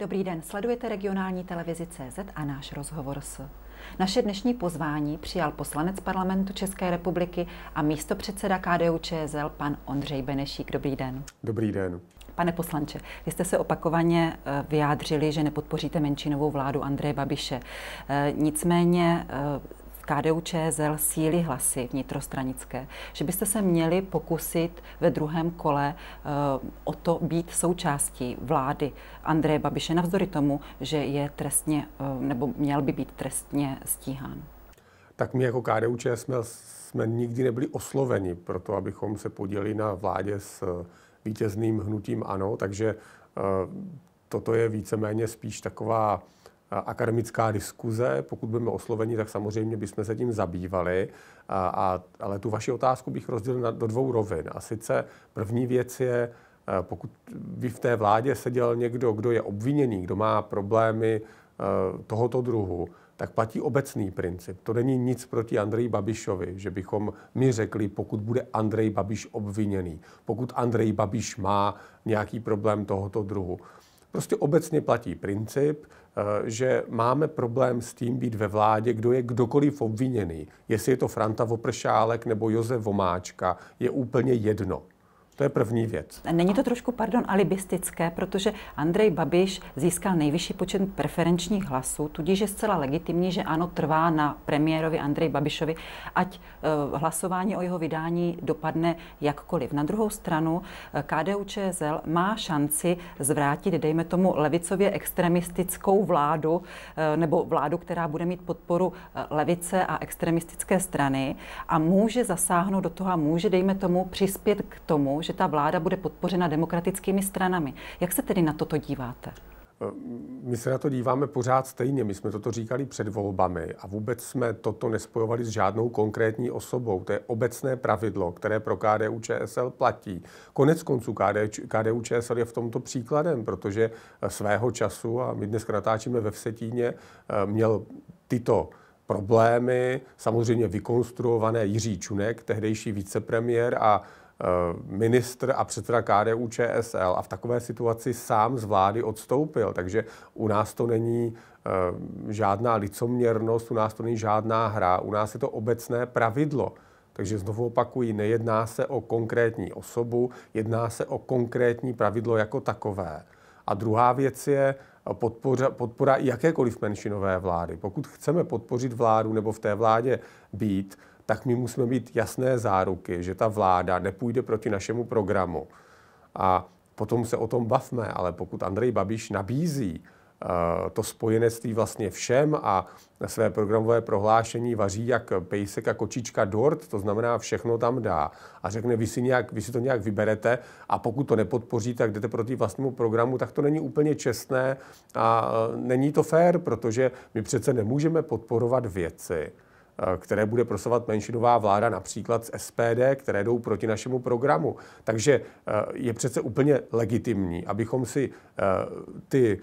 Dobrý den, sledujete regionální televizi CZ a náš rozhovor s. Naše dnešní pozvání přijal poslanec parlamentu České republiky a místopředseda KDU ČSL pan Ondřej Benešík. Dobrý den. Dobrý den. Pane poslanče, vy jste se opakovaně eh, vyjádřili, že nepodpoříte menšinovou vládu Andreje Babiše. Eh, nicméně eh, KDU ČSL síly hlasy vnitrostranické, že byste se měli pokusit ve druhém kole eh, o to být součástí vlády Andreje Babiše, navzdory tomu, že je trestně, eh, nebo měl by být trestně stíhán? Tak my jako KDU ČSL jsme nikdy nebyli osloveni pro to, abychom se podělili na vládě s eh, vítězným hnutím ANO, takže toto je víceméně spíš taková akademická diskuze. Pokud budeme osloveni, tak samozřejmě bychom se tím zabývali. A, a, ale tu vaši otázku bych rozdělil na, do dvou rovin. A sice první věc je, e, pokud by v té vládě seděl někdo, kdo je obviněný, kdo má problémy e, tohoto druhu, tak platí obecný princip. To není nic proti Andreji Babišovi, že bychom my řekli, pokud bude Andrej Babiš obviněný, pokud Andrej Babiš má nějaký problém tohoto druhu. Prostě obecně platí princip, Eh, že máme problém s tím být ve vládě, kdo je kdokoliv obviněný. Jestli je to Franta Vopršálek nebo Josef Vomáčka, je úplně jedno. To je první věc. Není to trošku, pardon, alibistické, protože Andrej Babiš získal nejvyšší počet preferenčních hlasů, tudíž je zcela legitimní, že ano, trvá na premiérovi Andrej Babišovi, ať eh, hlasování o jeho vydání dopadne jakkoliv. Na druhou stranu eh, KDU ČSL má šanci zvrátit, dejme tomu, levicově extremistickou vládu, eh, nebo vládu, která bude mít podporu levice a extremistické strany a může zasáhnout do toho a může, dejme tomu, přispět k tomu, že že ta vláda bude podpořena demokratickými stranami. Jak se tedy na toto díváte? Eh, my se na to díváme pořád stejně. My jsme toto říkali před volbami a vůbec jsme toto nespojovali s žádnou konkrétní osobou. To je obecné pravidlo, které pro KDU ČSL platí. Konec konců KDU ČSL je v tomto příkladem, protože eh, svého času, a my dneska natáčíme ve Vsetíně, eh, měl tyto problémy, samozřejmě vykonstruované Jiří Čunek, tehdejší vicepremiér a Eh, ministr a předseda KDU ČSL a v takové situaci sám z vlády odstoupil. Takže u nás to není eh, žádná licoměrnost, u nás to není žádná hra, u nás je to obecné pravidlo. Takže znovu opakuji, nejedná se o konkrétní osobu, jedná se o konkrétní pravidlo jako takové. A druhá věc je podpora, podpora jakékoliv menšinové vlády. Pokud chceme podpořit vládu nebo v té vládě být, tak my musíme být jasné záruky, že ta vláda nepůjde proti našemu programu. A potom se o tom bavme, ale pokud Andrej Babiš nabízí eh, to spojenectví vlastně všem a své programové prohlášení vaří jak pejsek a kočička dort, to znamená všechno tam dá a řekne, vy si, nějak, vy si to nějak vyberete a pokud to nepodpoříte, tak jdete proti vlastnímu programu, tak to není úplně čestné a eh, není to fér, protože my přece nemůžeme podporovat věci, Eh, které bude prosovat menšinová vláda, například z SPD, které jdou proti našemu programu. Takže eh, je přece úplně legitimní, abychom si eh, ty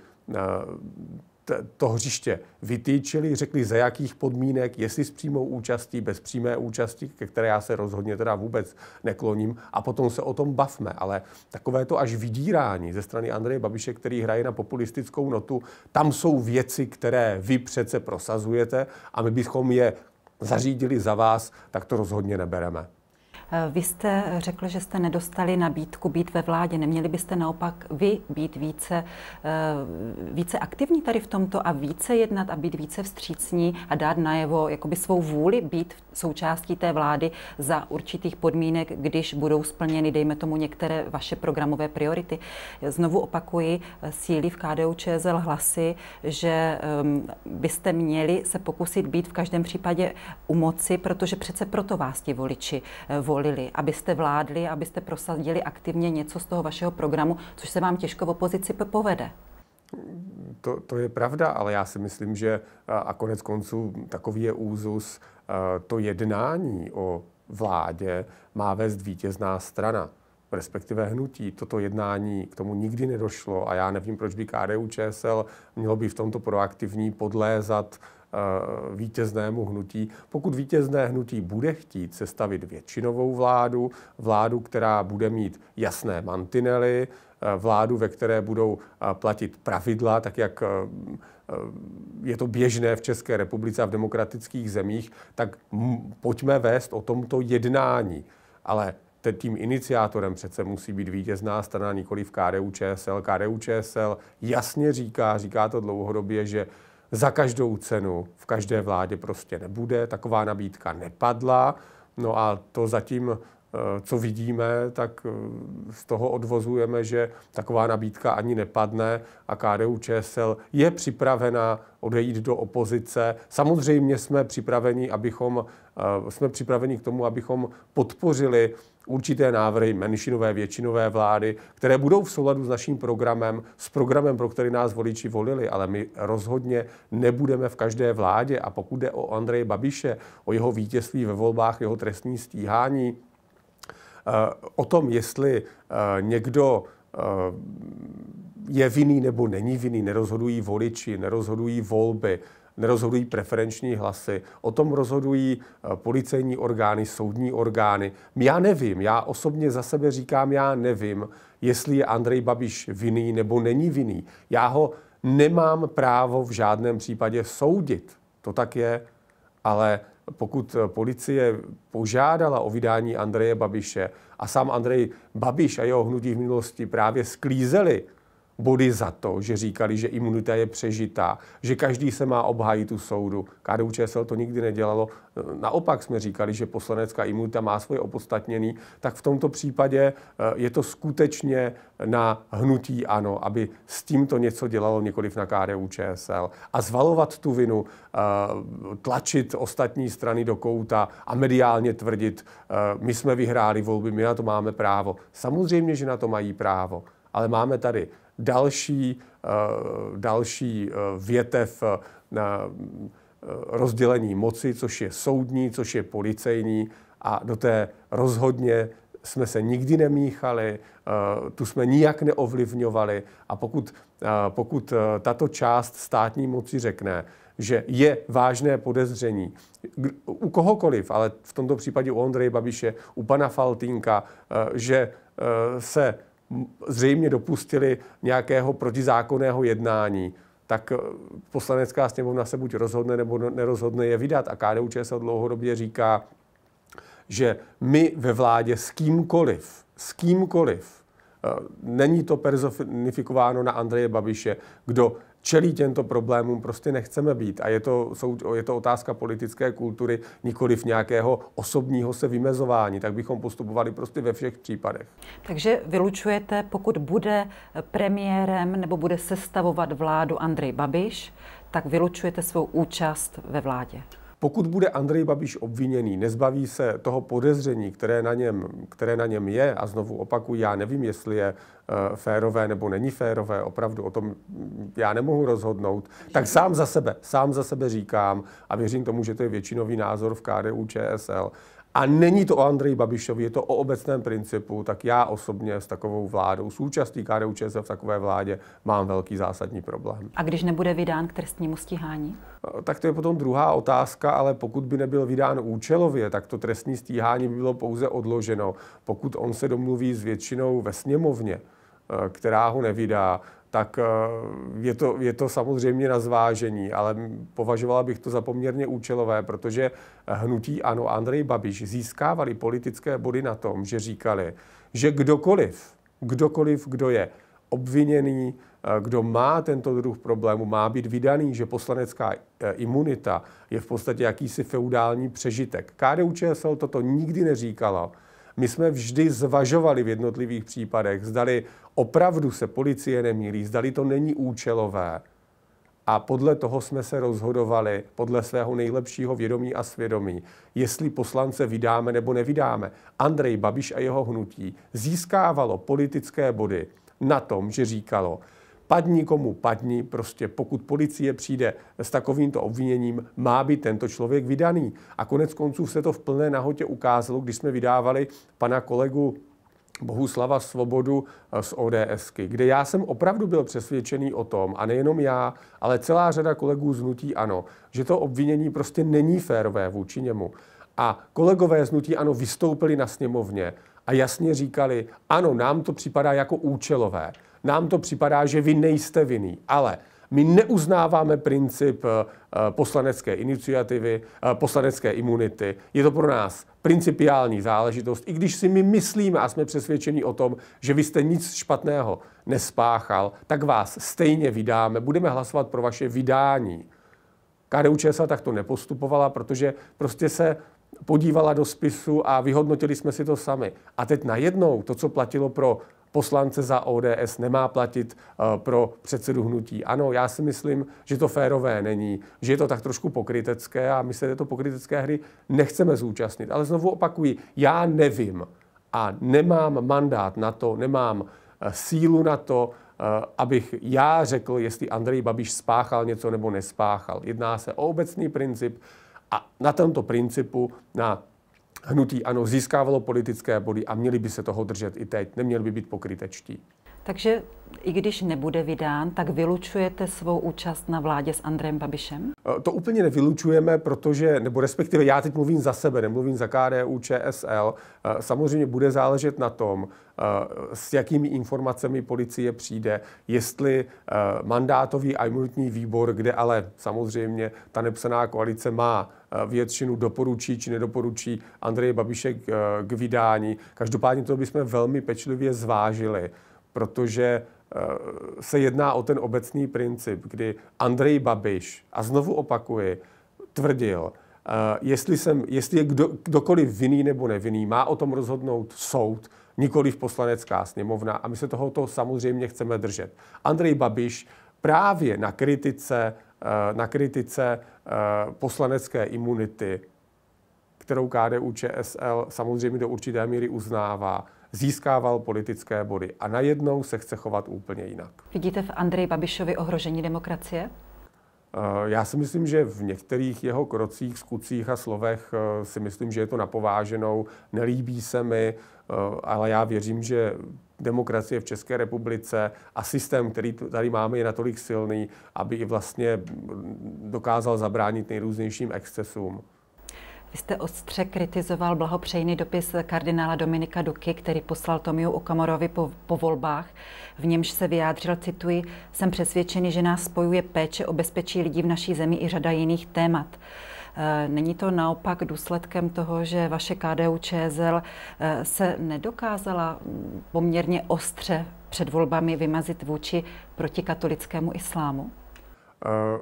to hřiště vytýčili, řekli za jakých podmínek, jestli s přímou účastí, bez přímé účasti, ke které já se rozhodně teda vůbec nekloním, a potom se o tom bavme. Ale takové to až vydírání ze strany Andreje Babiše, který hraje na populistickou notu, tam jsou věci, které vy přece prosazujete a my bychom je zařídili za vás, tak to rozhodně nebereme. Eh, vy jste řekl, že jste nedostali nabídku být ve vládě. Neměli byste naopak vy být více, eh, více aktivní tady v tomto a více jednat a být více vstřícní a dát najevo jakoby svou vůli být součástí té vlády za určitých podmínek, když budou splněny, dejme tomu, některé vaše programové priority. Znovu opakuji, eh, síly v KDU ČSL hlasy, že ehm, byste měli se pokusit být v každém případě u moci, protože přece proto vás ti voliči volí volili, abyste vládli, abyste prosadili aktivně něco z toho vašeho programu, což se vám těžko v opozici povede. To, to je pravda, ale já si myslím, že a konec konců takový je úzus, to jednání o vládě má vést vítězná strana respektive hnutí. Toto jednání k tomu nikdy nedošlo a já nevím, proč by KDU ČSL mělo by v tomto proaktivní podlézat uh, Eh, vítěznému hnutí. Pokud vítězné hnutí bude chtít sestavit většinovou vládu, vládu, která bude mít jasné mantinely, eh, vládu, ve které budou eh, platit pravidla, tak jak je to běžné v České republice a v demokratických zemích, tak pojďme vést o tomto jednání. Ale tím iniciátorem přece musí být vítězná strana, nikoli v KDU ČSL. KDU ČSL jasně říká, říká to dlouhodobě, že za každou cenu v každé vládě prostě nebude. Taková nabídka nepadla. No a to zatím Eh, co vidíme, tak eh, z toho odvozujeme, že taková nabídka ani nepadne a KDU ČSL je připravena odejít do opozice. Samozřejmě jsme připraveni, abychom, eh, jsme připraveni k tomu, abychom podpořili určité návrhy menšinové, většinové vlády, které budou v souladu s naším programem, s programem, pro který nás voliči volili, ale my rozhodně nebudeme v každé vládě. A pokud jde o Andreje Babiše, o jeho vítězství ve volbách, jeho trestní stíhání, Eh, o tom, jestli eh, někdo eh, je vinný nebo není vinný, nerozhodují voliči, nerozhodují volby, nerozhodují preferenční hlasy, o tom rozhodují policejní orgány, soudní orgány. Já nevím, já osobně za sebe říkám, já nevím, jestli je Andrej Babiš vinný nebo není vinný. Já ho nemám právo v žádném případě soudit. To tak je, ale pokud eh, policie požádala o vydání Andreje Babiše a sám Andrej Babiš a jeho hnutí v minulosti právě sklízeli body za to, že říkali, že imunita je přežitá, že každý se má obhájit u soudu. KDU ČSL to nikdy nedělalo. Naopak jsme říkali, že poslanecká imunita má svoje opodstatnění. Tak v tomto případě eh, je to skutečně na hnutí ano, aby s tímto něco dělalo několiv na KDU ČSL. A zvalovat tu vinu, eh, tlačit ostatní strany do kouta a mediálně tvrdit, eh, my jsme vyhráli volby, my na to máme právo. Samozřejmě, že na to mají právo. Ale máme tady další, eh, další eh, větev eh, na rozdělení moci, což je soudní, což je policejní a do té rozhodně jsme se nikdy nemíchali, tu jsme nijak neovlivňovali a pokud, pokud tato část státní moci řekne, že je vážné podezření u kohokoliv, ale v tomto případě u Ondreje Babiše, u pana Faltínka, že se zřejmě dopustili nějakého protizákonného jednání, tak eh, poslanecká sněmovna se buď rozhodne nebo nerozhodne je vydat. A KDU ČSL dlouhodobě říká, že my ve vládě s kýmkoliv, s kýmkoliv, eh, není to personifikováno na Andreje Babiše, kdo čelí těmto problémům, prostě nechceme být. A je to, jsou, je to otázka politické kultury, v nějakého osobního se vymezování. Tak bychom postupovali prostě ve všech případech. Takže vylučujete, pokud bude premiérem nebo bude sestavovat vládu Andrej Babiš, tak vylučujete svou účast ve vládě? Pokud bude Andrej Babiš obviněný, nezbaví se toho podezření, které na něm, které na něm je, a znovu opakuju, já nevím, jestli je uh, férové nebo není férové, opravdu o tom mm, já nemohu rozhodnout, tak sám za sebe, sám za sebe říkám a věřím tomu, že to je většinový názor v KDU ČSL, a není to o Andreji Babišovi, je to o obecném principu, tak já osobně s takovou vládou, s účastí KDU ČSL v takové vládě, mám velký zásadní problém. A když nebude vydán k trestnímu stíhání? Eh, tak to je potom druhá otázka, ale pokud by nebyl vydán účelově, tak to trestní stíhání by bylo pouze odloženo, pokud on se domluví s většinou ve sněmovně eh, která ho nevydá, tak eh, je to, je to samozřejmě na zvážení, ale považovala bych to za poměrně účelové, protože hnutí ANO Andrej Babiš získávali politické body na tom, že říkali, že kdokoliv, kdokoliv, kdo je obviněný, eh, kdo má tento druh problému, má být vydaný, že poslanecká eh, imunita je v podstatě jakýsi feudální přežitek. KDU ČSL toto nikdy neříkalo. My jsme vždy zvažovali v jednotlivých případech, zdali opravdu se policie nemílí, zdali to není účelové. A podle toho jsme se rozhodovali, podle svého nejlepšího vědomí a svědomí, jestli poslance vydáme nebo nevydáme. Andrej Babiš a jeho hnutí získávalo politické body na tom, že říkalo, Padni komu padni, prostě pokud policie přijde s takovýmto obviněním, má být tento člověk vydaný. A konec konců se to v plné nahotě ukázalo, když jsme vydávali pana kolegu Bohuslava Svobodu eh, z ODSky, kde já jsem opravdu byl přesvědčený o tom, a nejenom já, ale celá řada kolegů z Nutí Ano, že to obvinění prostě není férové vůči němu. A kolegové z Nutí Ano vystoupili na sněmovně a jasně říkali, ano, nám to připadá jako účelové nám to připadá, že vy nejste vinný. Ale my neuznáváme princip eh, eh, poslanecké iniciativy, eh, poslanecké imunity. Je to pro nás principiální záležitost, i když si my myslíme a jsme přesvědčeni o tom, že vy jste nic špatného nespáchal, tak vás stejně vydáme, budeme hlasovat pro vaše vydání. KDU ČSL takto nepostupovala, protože prostě se podívala do spisu a vyhodnotili jsme si to sami. A teď najednou to, co platilo pro poslance za ODS nemá platit eh, pro předsedu hnutí. Ano, já si myslím, že to férové není, že je to tak trošku pokrytecké a my se této pokrytecké hry nechceme zúčastnit. Ale znovu opakuji, já nevím a nemám mandát na to, nemám eh, sílu na to, eh, abych já řekl, jestli Andrej Babiš spáchal něco nebo nespáchal. Jedná se o obecný princip a na tomto principu, na hnutí ano získávalo politické body a měli by se toho držet i teď, neměli by být pokrytečtí. Takže i když nebude vydán, tak vylučujete svou účast na vládě s Andrem Babišem? Eh, to úplně nevylučujeme, protože, nebo respektive já teď mluvím za sebe, nemluvím za KDU, ČSL. Eh, samozřejmě bude záležet na tom, eh, s jakými informacemi policie přijde, jestli mandátový a imunitní výbor, kde ale samozřejmě ta nepsaná koalice má většinu doporučí či nedoporučí Andreje Babiše k vydání. Každopádně to bychom velmi pečlivě zvážili protože eh, se jedná o ten obecný princip, kdy Andrej Babiš, a znovu opakuji, tvrdil, eh, jestli, jsem, jestli je kdo, kdokoliv vinný nebo nevinný, má o tom rozhodnout soud, nikoli v poslanecká sněmovna a my se tohoto samozřejmě chceme držet. Andrej Babiš právě na kritice, eh, na kritice poslanecké imunity kterou KDU ČSL samozřejmě do určité míry uznává, získával politické body a najednou se chce chovat úplně jinak. Vidíte v Andreji Babišovi ohrožení demokracie? Eh, já si myslím, že v některých jeho krocích, skutcích a slovech eh, si myslím, že je to napováženou. Nelíbí se mi, eh, ale já věřím, že demokracie v České republice a systém, který tady máme, je natolik silný, aby i vlastně dokázal zabránit nejrůznějším excesům. Vy jste ostře kritizoval blahopřejný dopis kardinála Dominika Duky, který poslal Tomiu Okamorovi po, po volbách. V němž se vyjádřil, cituji, jsem přesvědčený, že nás spojuje péče o bezpečí lidí v naší zemi i řada jiných témat. Eh, není to naopak důsledkem toho, že vaše KDU ČSL eh, se nedokázala poměrně ostře před volbami vymazit vůči protikatolickému islámu? Eh,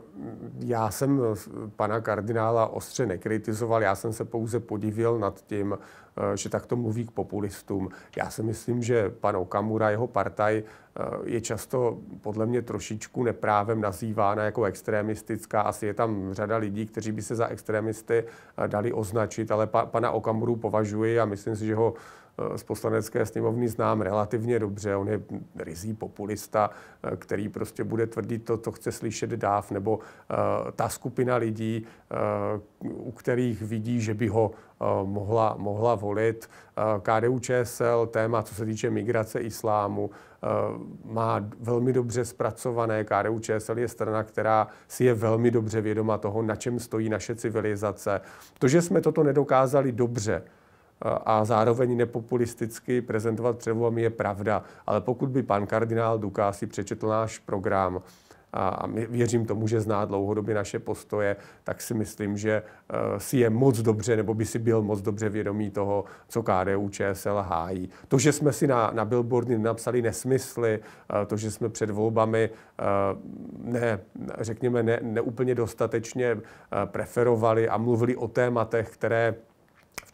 já jsem eh, pana kardinála ostře nekritizoval, já jsem se pouze podivil nad tím, eh, že takto mluví k populistům. Já si myslím, že pan Okamura, jeho partaj, je často podle mě trošičku neprávem nazývána jako extremistická. Asi je tam řada lidí, kteří by se za extremisty dali označit, ale pana Okamuru považuji a myslím si, že ho z poslanecké sněmovny znám relativně dobře. On je rizí populista, eh, který prostě bude tvrdit to, co chce slyšet dáv, nebo eh, ta skupina lidí, eh, u kterých vidí, že by ho mohla, mohla volit. KDU ČSL téma, co se týče migrace islámu, má velmi dobře zpracované. KDU ČSL je strana, která si je velmi dobře vědoma toho, na čem stojí naše civilizace. To, že jsme toto nedokázali dobře, a zároveň nepopulisticky prezentovat volbami je pravda. Ale pokud by pan kardinál Duká si přečetl náš program, a věřím tomu, že zná dlouhodobě naše postoje, tak si myslím, že e, si je moc dobře, nebo by si byl moc dobře vědomý toho, co KDU ČSL hájí. To, že jsme si na, na billboardy napsali nesmysly, e, to, že jsme před volbami e, ne, řekněme, ne, neúplně dostatečně preferovali a mluvili o tématech, které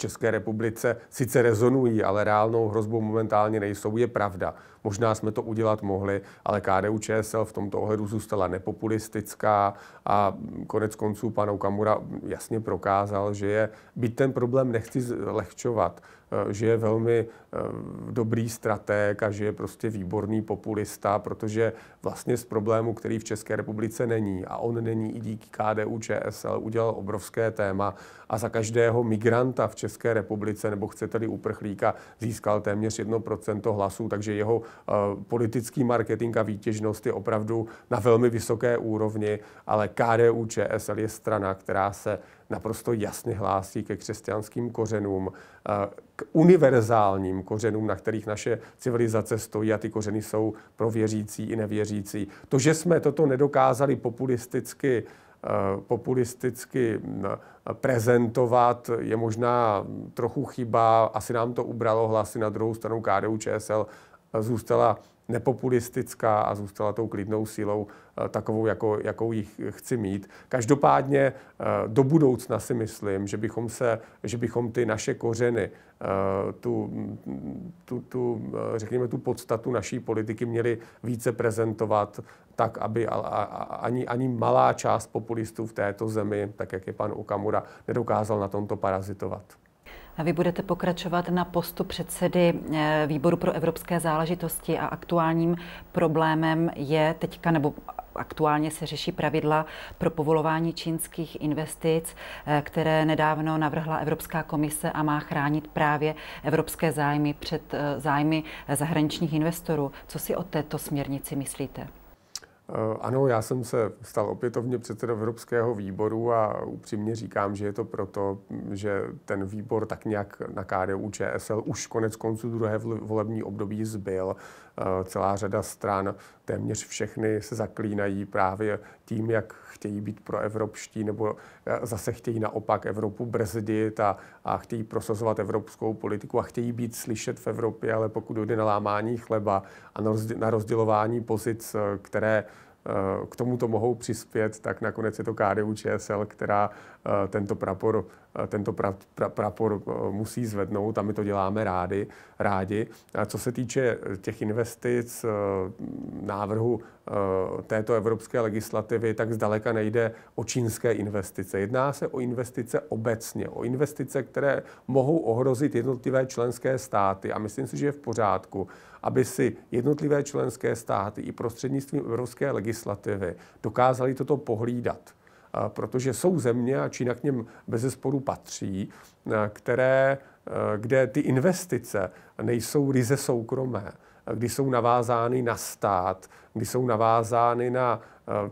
České republice sice rezonují, ale reálnou hrozbou momentálně nejsou, je pravda. Možná jsme to udělat mohli, ale KDU ČSL v tomto ohledu zůstala nepopulistická a konec konců pan Okamura jasně prokázal, že je, byť ten problém nechci zlehčovat, eh, že je velmi eh, dobrý strateg a že je prostě výborný populista, protože vlastně z problému, který v České republice není, a on není i díky KDU ČSL, udělal obrovské téma a za každého migranta v České republice, nebo chcete-li uprchlíka, získal téměř 1% hlasů, takže jeho Eh, politický marketing a výtěžnost je opravdu na velmi vysoké úrovni, ale KDU ČSL je strana, která se naprosto jasně hlásí ke křesťanským kořenům, eh, k univerzálním kořenům, na kterých naše civilizace stojí a ty kořeny jsou pro věřící i nevěřící. To, že jsme toto nedokázali populisticky eh, populisticky mm, prezentovat je možná trochu chyba, asi nám to ubralo hlasy na druhou stranu KDU ČSL zůstala nepopulistická a zůstala tou klidnou silou eh, takovou, jako, jakou jich chci mít. Každopádně eh, do budoucna si myslím, že bychom, se, že bychom ty naše kořeny, eh, tu, tu, tu, řekněme, tu podstatu naší politiky měli více prezentovat tak, aby ani, ani malá část populistů v této zemi, tak jak je pan Okamura, nedokázal na tomto parazitovat. Vy budete pokračovat na postu předsedy eh, Výboru pro evropské záležitosti a aktuálním problémem je teďka, nebo aktuálně se řeší pravidla pro povolování čínských investic, eh, které nedávno navrhla Evropská komise a má chránit právě evropské zájmy před eh, zájmy zahraničních investorů. Co si o této směrnici myslíte? Eh, ano, já jsem se stal opětovně předsedou Evropského výboru a upřímně říkám, že je to proto, že ten výbor tak nějak na KDU ČSL už konec konců druhé volební období zbyl. Eh, celá řada stran téměř všechny se zaklínají právě tím, jak chtějí být proevropští nebo eh, zase chtějí naopak Evropu brzdit a, a chtějí prosazovat evropskou politiku a chtějí být slyšet v Evropě, ale pokud dojde na lámání chleba a na rozdělování pozic, eh, které Eh, k tomuto mohou přispět, tak nakonec je to KDU ČSL, která eh, tento prapor, eh, tento pra, pra, prapor musí zvednout a my to děláme rádi, rádi. A co se týče těch investic, návrhu této evropské legislativy, tak zdaleka nejde o čínské investice. Jedná se o investice obecně, o investice, které mohou ohrozit jednotlivé členské státy a myslím si, že je v pořádku, aby si jednotlivé členské státy i prostřednictvím evropské legislativy dokázali toto pohlídat protože jsou země, a Čína k něm bez sporu patří, které, kde ty investice nejsou ryze soukromé, kdy jsou navázány na stát, kdy jsou navázány na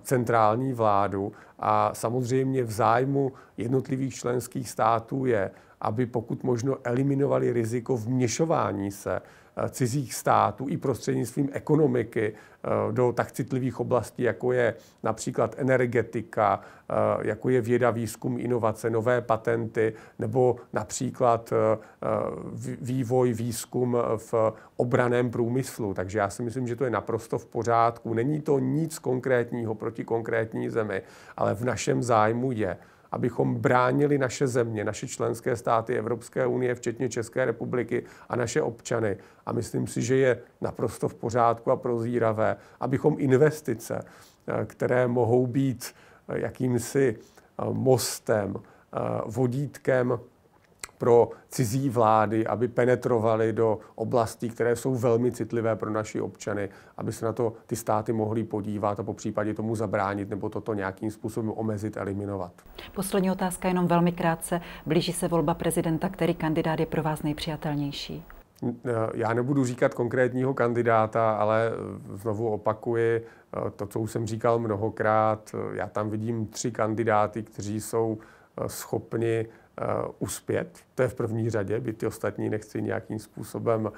centrální vládu a samozřejmě v zájmu jednotlivých členských států je aby pokud možno eliminovali riziko vměšování se eh, cizích států i prostřednictvím ekonomiky eh, do tak citlivých oblastí, jako je například energetika, eh, jako je věda, výzkum, inovace, nové patenty nebo například vývoj, výzkum v obraném průmyslu. Takže já si myslím, že to je naprosto v pořádku. Není to nic konkrétního proti konkrétní zemi, ale v našem zájmu je, abychom bránili naše země, naše členské státy Evropské unie, včetně České republiky a naše občany. A myslím si, že je naprosto v pořádku a prozíravé, abychom investice, eh, které mohou být eh, jakýmsi eh, mostem, vodítkem pro cizí vlády, aby penetrovali do oblastí, které jsou velmi citlivé pro naši občany, aby se na to ty státy mohly podívat a po případě tomu zabránit nebo toto nějakým způsobem omezit, eliminovat. Poslední otázka jenom velmi krátce. Blíží se volba prezidenta, který kandidát je pro vás nejpřijatelnější? E, já nebudu říkat konkrétního kandidáta, ale e, znovu opakuji e, to, co už jsem říkal mnohokrát. Já tam vidím tři kandidáty, kteří jsou schopni uh, uspět. To je v první řadě, by ty ostatní nechci nějakým způsobem, uh,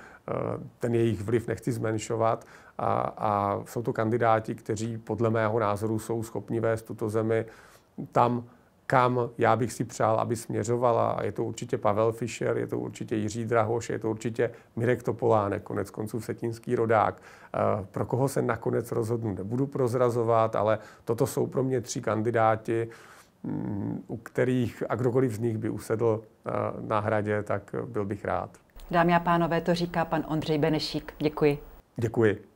ten jejich vliv nechci zmenšovat. A, a jsou to kandidáti, kteří podle mého názoru jsou schopni vést tuto zemi tam, kam já bych si přál, aby směřovala. Je to určitě Pavel Fischer, je to určitě Jiří Drahoš, je to určitě Mirek Topolánek, konec konců vsetínský rodák. Eh, pro koho se nakonec rozhodnu, nebudu prozrazovat, ale toto jsou pro mě tři kandidáti, u kterých a kdokoliv z nich by usedl eh, na hradě, tak byl bych rád. Dámy a pánové, to říká pan Ondřej Benešík. Děkuji. Děkuji.